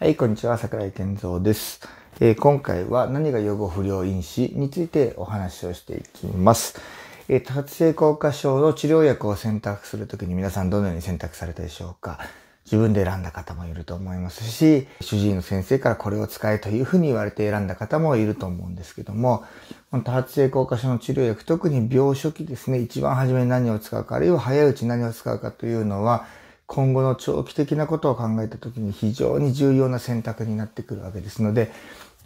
はい、こんにちは、桜井健三です、えー、今回は何が予後不良因子についてお話をしていきます。えー、多発性硬化症の治療薬を選択するときに皆さんどのように選択されたでしょうか自分で選んだ方もいると思いますし、主治医の先生からこれを使えというふうに言われて選んだ方もいると思うんですけども、この多発性硬化症の治療薬、特に病初期ですね、一番初めに何を使うか、あるいは早いうち何を使うかというのは、今後の長期的なことを考えた時に非常に重要な選択になってくるわけですので、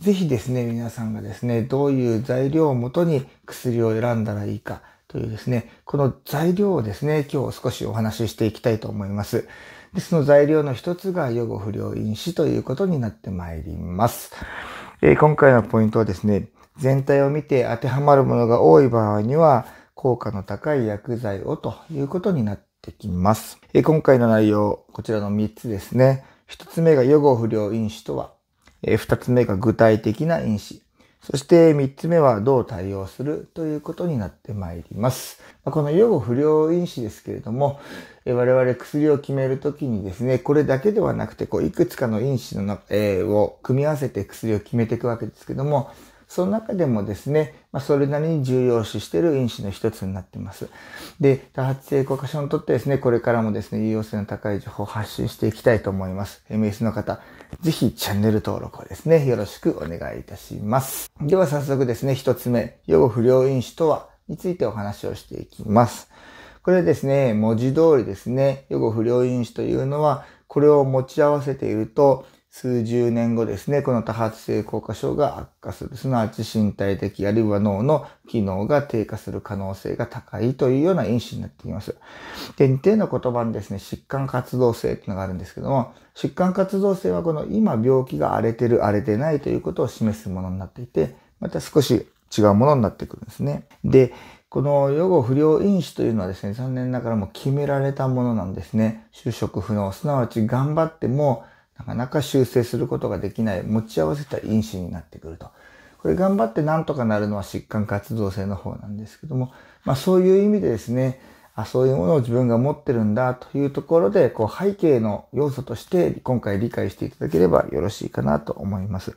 ぜひですね、皆さんがですね、どういう材料をもとに薬を選んだらいいかというですね、この材料をですね、今日少しお話ししていきたいと思います。でその材料の一つが予後不良因子ということになってまいります。えー、今回のポイントはですね、全体を見て当てはまるものが多い場合には、効果の高い薬剤をということになってってきます。え今回の内容、こちらの3つですね。1つ目が予後不良因子とは、え2つ目が具体的な因子。そして3つ目はどう対応するということになってまいります。この予後不良因子ですけれども、我々薬を決めるときにですね、これだけではなくて、こういくつかの因子の、えー、を組み合わせて薬を決めていくわけですけども、その中でもですね、まあ、それなりに重要視している因子の一つになってます。で、多発性硬化症にとってですね、これからもですね、有用性の高い情報を発信していきたいと思います。MS の方、ぜひチャンネル登録をですね、よろしくお願いいたします。では早速ですね、一つ目、予後不良因子とはについてお話をしていきます。これですね、文字通りですね、予後不良因子というのは、これを持ち合わせていると、数十年後ですね、この多発性硬化症が悪化する、すなわち身体的あるいは脳の機能が低下する可能性が高いというような因子になっています。で、2の言葉にですね、疾患活動性っていうのがあるんですけども、疾患活動性はこの今病気が荒れてる荒れてないということを示すものになっていて、また少し違うものになってくるんですね。で、この予後不良因子というのはですね、残念ながらも決められたものなんですね。就職不能、すなわち頑張ってもなかなか修正することができない、持ち合わせた因子になってくると。これ頑張ってなんとかなるのは疾患活動性の方なんですけども、まあそういう意味でですね、あ、そういうものを自分が持ってるんだというところで、こう背景の要素として今回理解していただければよろしいかなと思います。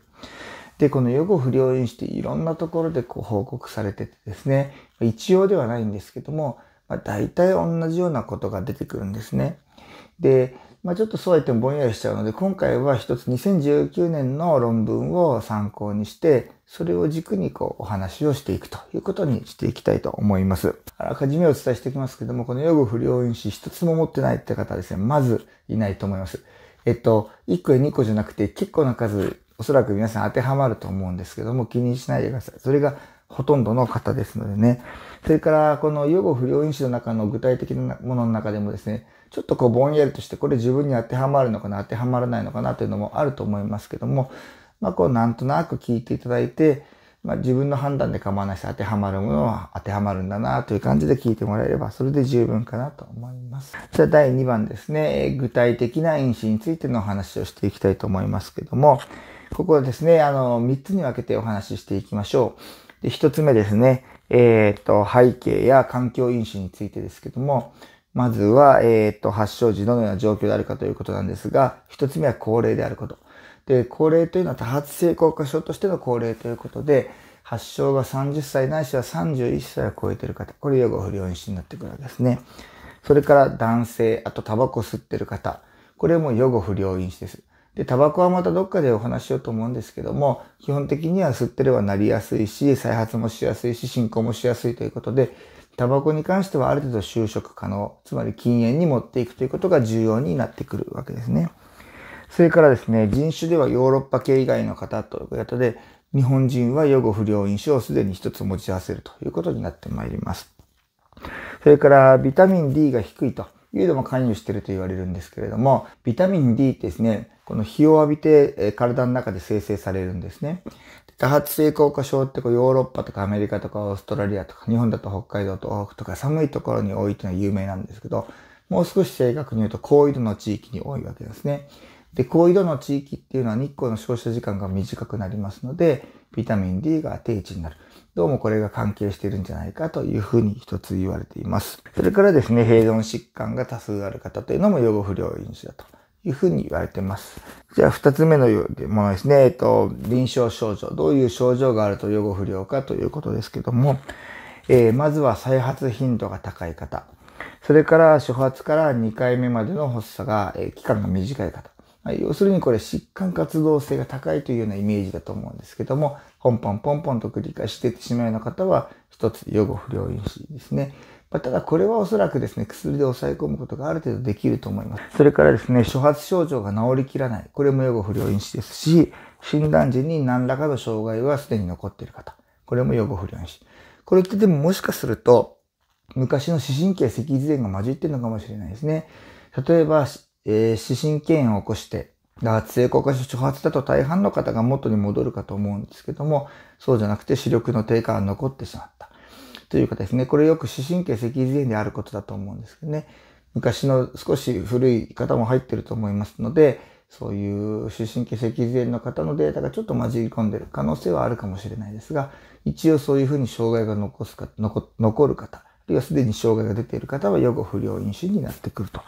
で、この予後不良因子っていろんなところでこう報告されててですね、一応ではないんですけども、まあ、大体同じようなことが出てくるんですね。で、まあ、ちょっとそうは言ってもぼんやりしちゃうので、今回は一つ2019年の論文を参考にして、それを軸にこうお話をしていくということにしていきたいと思います。あらかじめお伝えしておきますけども、この予後不良因子一つも持ってないって方はですね、まずいないと思います。えっと、1個や2個じゃなくて結構な数、おそらく皆さん当てはまると思うんですけども、気にしないでください。それがほとんどの方ですのでね。それから、この予後不良因子の中の具体的なものの中でもですね、ちょっとこうぼんやりとして、これ自分に当てはまるのかな、当てはまらないのかなというのもあると思いますけども、まあこうなんとなく聞いていただいて、まあ、自分の判断で構わないし、当てはまるものは当てはまるんだなという感じで聞いてもらえれば、それで十分かなと思います。じゃあ第2番ですね、具体的な因子についてのお話をしていきたいと思いますけども、ここはですね、あの、3つに分けてお話ししていきましょう。で1つ目ですね、えー、っと、背景や環境因子についてですけども、まずは、えっ、ー、と、発症時どのような状況であるかということなんですが、一つ目は高齢であること。で、高齢というのは多発性硬化症としての高齢ということで、発症が30歳ないしは31歳を超えている方、これ予後不良因子になってくるわけですね。それから男性、あとタバコ吸ってる方、これも予後不良因子です。で、タバコはまたどっかでお話しようと思うんですけども、基本的には吸ってればなりやすいし、再発もしやすいし、進行もしやすいということで、タバコに関してはある程度就職可能、つまり禁煙に持っていくということが重要になってくるわけですね。それからですね、人種ではヨーロッパ系以外の方ということで、日本人は予後不良因子をすでに一つ持ち合わせるということになってまいります。それからビタミン D が低いというのも関与していると言われるんですけれども、ビタミン D ってですね、この日を浴びて体の中で生成されるんですね。多発性硬化症ってこうヨーロッパとかアメリカとかオーストラリアとか日本だと北海道と東北とか寒いところに多いというのは有名なんですけど、もう少し正確に言うと高緯度の地域に多いわけですね。で、高緯度の地域っていうのは日光の照射時間が短くなりますので、ビタミン D が低値になる。どうもこれが関係してるんじゃないかというふうに一つ言われています。それからですね、併存疾患が多数ある方というのも予後不良因子だと。いうふうに言われてます。じゃあ、二つ目のものですね。えっと、臨床症状。どういう症状があると予後不良かということですけども、えー、まずは再発頻度が高い方。それから、初発から2回目までの発作が、えー、期間が短い方。まあ、要するにこれ疾患活動性が高いというようなイメージだと思うんですけども、ポンポンポンポンと繰り返していってしまうような方は、一つ予後不良因子ですね。まただこれはおそらくですね、薬で抑え込むことがある程度できると思います。それからですね、初発症状が治りきらない。これも予後不良因子ですし、診断時に何らかの障害はすでに残っている方。これも予後不良因子。これってでももしかすると、昔の視神経脊髄炎が混じってるのかもしれないですね。例えば、えー、視神経炎を起こして、発生硬化症初発だと大半の方が元に戻るかと思うんですけども、そうじゃなくて視力の低下が残ってしまった。というかですね、これよく視神経脊髄炎であることだと思うんですけどね、昔の少し古い方も入ってると思いますので、そういう視神経脊髄炎の方のデータがちょっと混じり込んでる可能性はあるかもしれないですが、一応そういうふうに障害が残すか残る方、あるいはすでに障害が出ている方は予後不良飲酒になってくると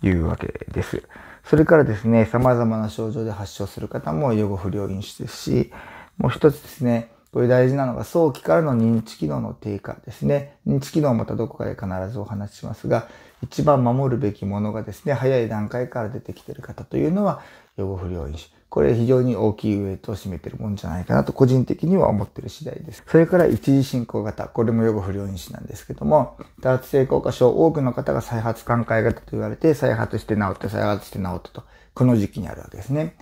いうわけです。それからですね、様々な症状で発症する方も予後不良飲酒ですし、もう一つですね、これ大事なのが早期からの認知機能の低下ですね。認知機能またどこかで必ずお話ししますが、一番守るべきものがですね、早い段階から出てきている方というのは、予後不良因子。これ非常に大きいウエイトを占めてるもんじゃないかなと個人的には思ってる次第です。それから一時進行型。これも予後不良因子なんですけども、多発性硬化症、多くの方が再発寛解型と言われて、再発して治って、再発して治ったと、この時期にあるわけですね。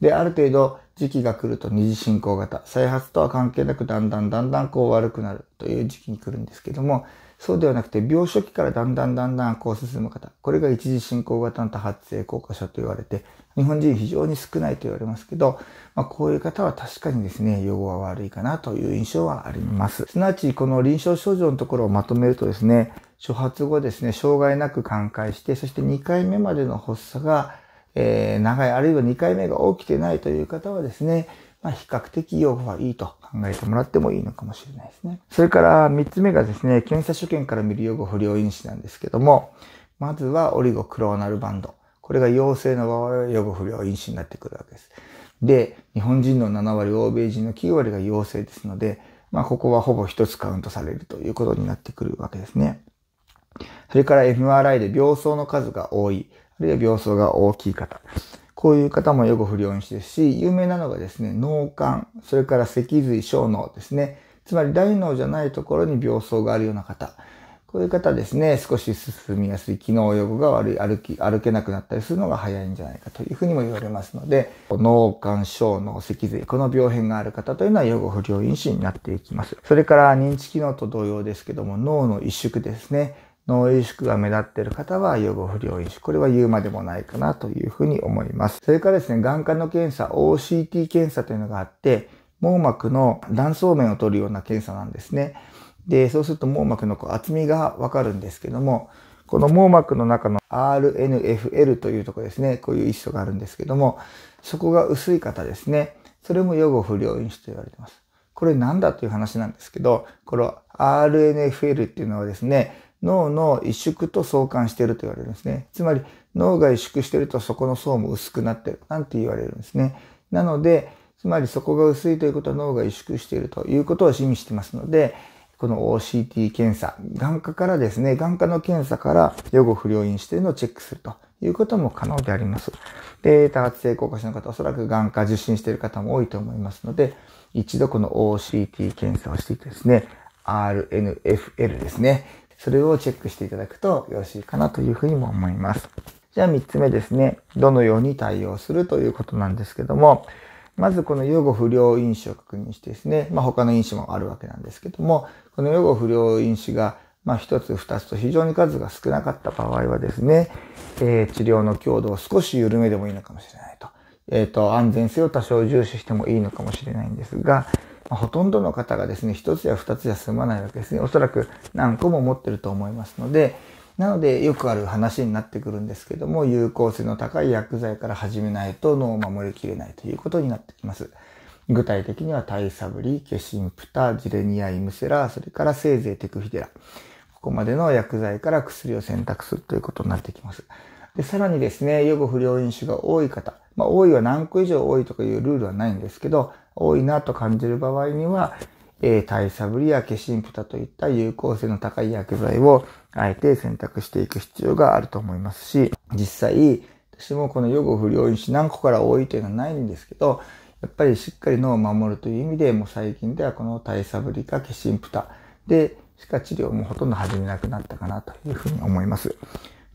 で、ある程度時期が来ると二次進行型、再発とは関係なくだんだんだんだんこう悪くなるという時期に来るんですけども、そうではなくて病初期からだんだんだんだんこう進む方、これが一次進行型の多発性硬化症と言われて、日本人非常に少ないと言われますけど、まあ、こういう方は確かにですね、予後は悪いかなという印象はあります。すなわち、この臨床症状のところをまとめるとですね、初発後ですね、障害なく寛解して、そして2回目までの発作がえー、長いあるいは2回目が起きてないという方はですね、まあ、比較的用語はいいと考えてもらってもいいのかもしれないですね。それから3つ目がですね、検査所見から見る用語不良因子なんですけども、まずはオリゴクローナルバンド。これが陽性の場合は用語不良因子になってくるわけです。で、日本人の7割、欧米人の9割が陽性ですので、まあ、ここはほぼ一つカウントされるということになってくるわけですね。それから MRI で病巣の数が多い。あるいは病巣が大きい方。こういう方もよく不良因子ですし、有名なのがですね、脳幹、それから脊髄小脳ですね。つまり大脳じゃないところに病巣があるような方。こういう方ですね、少し進みやすい、機能予後が悪い、歩き、歩けなくなったりするのが早いんじゃないかというふうにも言われますので、脳幹、小脳、脊髄、この病変がある方というのは予後不良因子になっていきます。それから認知機能と同様ですけども、脳の萎縮ですね。脳萎縮が目立っている方は予後不良因子。これは言うまでもないかなというふうに思います。それからですね、眼科の検査、OCT 検査というのがあって、網膜の断層面を取るような検査なんですね。で、そうすると網膜の厚みがわかるんですけども、この網膜の中の RNFL というところですね、こういう一素があるんですけども、そこが薄い方ですね、それも予後不良因子と言われています。これなんだという話なんですけど、この RNFL っていうのはですね、脳の萎縮と相関していると言われるんですね。つまり脳が萎縮しているとそこの層も薄くなってるなんて言われるんですね。なので、つまりそこが薄いということは脳が萎縮しているということを意味してますので、この OCT 検査、眼科からですね、眼科の検査から予後不良因子というのをチェックするということも可能であります。で、多発性硬化症の方、おそらく眼科受診している方も多いと思いますので、一度この OCT 検査をしていてですね、RNFL ですね。それをチェックしていただくとよろしいかなというふうにも思います。じゃあ3つ目ですね。どのように対応するということなんですけども、まずこの用語不良因子を確認してですね、まあ、他の因子もあるわけなんですけども、この用語不良因子がまあ、1つ2つと非常に数が少なかった場合はですね、えー、治療の強度を少し緩めでもいいのかもしれないと。えっ、ー、と、安全性を多少重視してもいいのかもしれないんですが、ほとんどの方がですね、一つや二つじゃ済まないわけですね。おそらく何個も持ってると思いますので、なのでよくある話になってくるんですけども、有効性の高い薬剤から始めないと脳を守りきれないということになってきます。具体的にはタイサブリ、ケシンプタ、ジレニア、イムセラ、それからせいぜいテクフィデラ。ここまでの薬剤から薬を選択するということになってきます。で、さらにですね、予後不良飲酒が多い方、まあ多いは何個以上多いとかいうルールはないんですけど、多いなと感じる場合には、えー、体サブリや化身プタといった有効性の高い薬剤をあえて選択していく必要があると思いますし、実際、私もこの予後不良因子何個から多いというのはないんですけど、やっぱりしっかり脳を守るという意味で、もう最近ではこの体サブリか化身プタでしか治療もほとんど始めなくなったかなというふうに思います。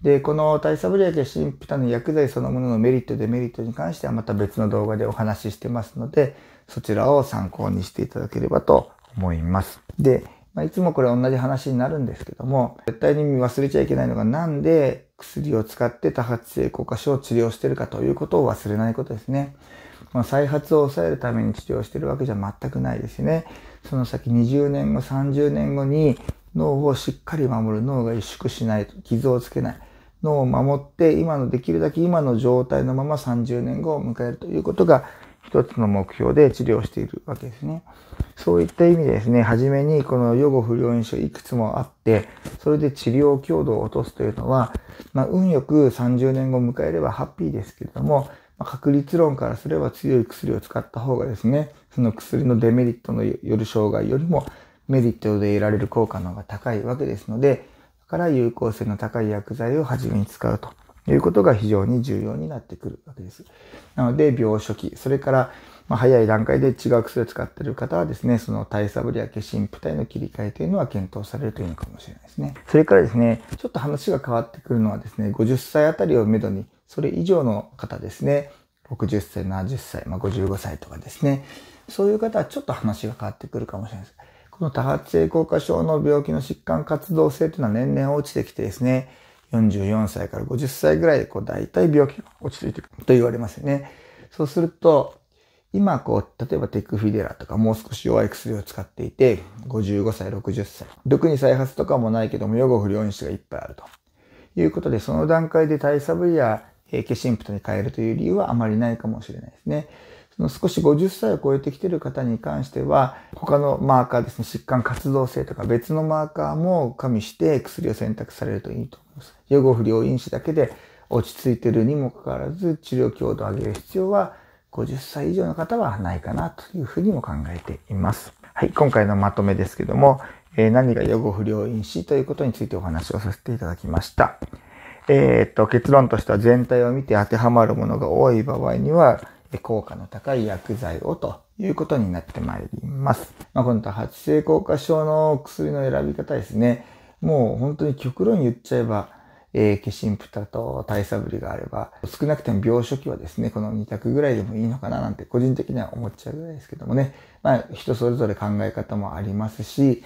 で、この体サブリや化身プタの薬剤そのもののメリット、デメリットに関してはまた別の動画でお話ししてますので、そちらを参考にしていただければと思います。で、まあ、いつもこれ同じ話になるんですけども、絶対に忘れちゃいけないのがなんで薬を使って多発性硬化症を治療してるかということを忘れないことですね。まあ、再発を抑えるために治療してるわけじゃ全くないですね。その先20年後、30年後に脳をしっかり守る、脳が萎縮しない、傷をつけない。脳を守って今のできるだけ今の状態のまま30年後を迎えるということが一つの目標で治療しているわけですね。そういった意味でですね、はじめにこの予後不良因症いくつもあって、それで治療強度を落とすというのは、まあ、運よく30年後迎えればハッピーですけれども、まあ、確率論からすれば強い薬を使った方がですね、その薬のデメリットのよる障害よりもメリットで得られる効果の方が高いわけですので、だから有効性の高い薬剤をはじめに使うと。いうことが非常に重要になってくるわけです。なので、病初期、それから、まあ、早い段階で違う薬を使っている方はですね、その体サブリや消身部体の切り替えというのは検討されるというのかもしれないですね。それからですね、ちょっと話が変わってくるのはですね、50歳あたりをめどに、それ以上の方ですね、60歳、70歳、まあ、55歳とかですね、そういう方はちょっと話が変わってくるかもしれないです。この多発性硬化症の病気の疾患活動性というのは年々落ちてきてですね、44歳から50歳ぐらいでこう大体病気が落ち着いてくと言われますよね。そうすると、今こう、例えばテックフィデラとかもう少し弱い薬を使っていて、55歳、60歳。毒に再発とかもないけども、予後不良因子がいっぱいあると。いうことで、その段階で体サブや閉経シンプトに変えるという理由はあまりないかもしれないですね。その少し50歳を超えてきている方に関しては、他のマーカーですね、疾患活動性とか別のマーカーも加味して薬を選択されるといいと思います。予後不良因子だけで落ち着いているにもかかわらず治療強度を上げる必要は50歳以上の方はないかなというふうにも考えています。はい、今回のまとめですけども、えー、何が予後不良因子ということについてお話をさせていただきました。えー、っと、結論としては全体を見て当てはまるものが多い場合には、効果の高い薬剤をということになってまいります。まあ、この多発性硬化症の薬の選び方ですね。もう本当に極論言っちゃえば、えー、化身プタと大サブリがあれば、少なくても病初期はですね、この2択ぐらいでもいいのかななんて個人的には思っちゃうぐらいですけどもね、まあ人それぞれ考え方もありますし、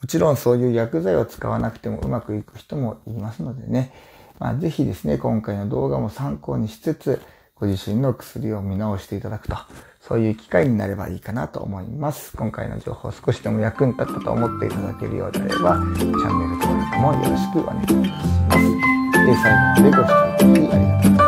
もちろんそういう薬剤を使わなくてもうまくいく人もいますのでね、まあぜひですね、今回の動画も参考にしつつ、ご自身の薬を見直していただくと、そういう機会になればいいかなと思います。今回の情報少しでも役に立ったと思っていただけるようであれば、チャンネル登録もよろしくお願いいたします。で、最後までご視聴いただきありがとうございます。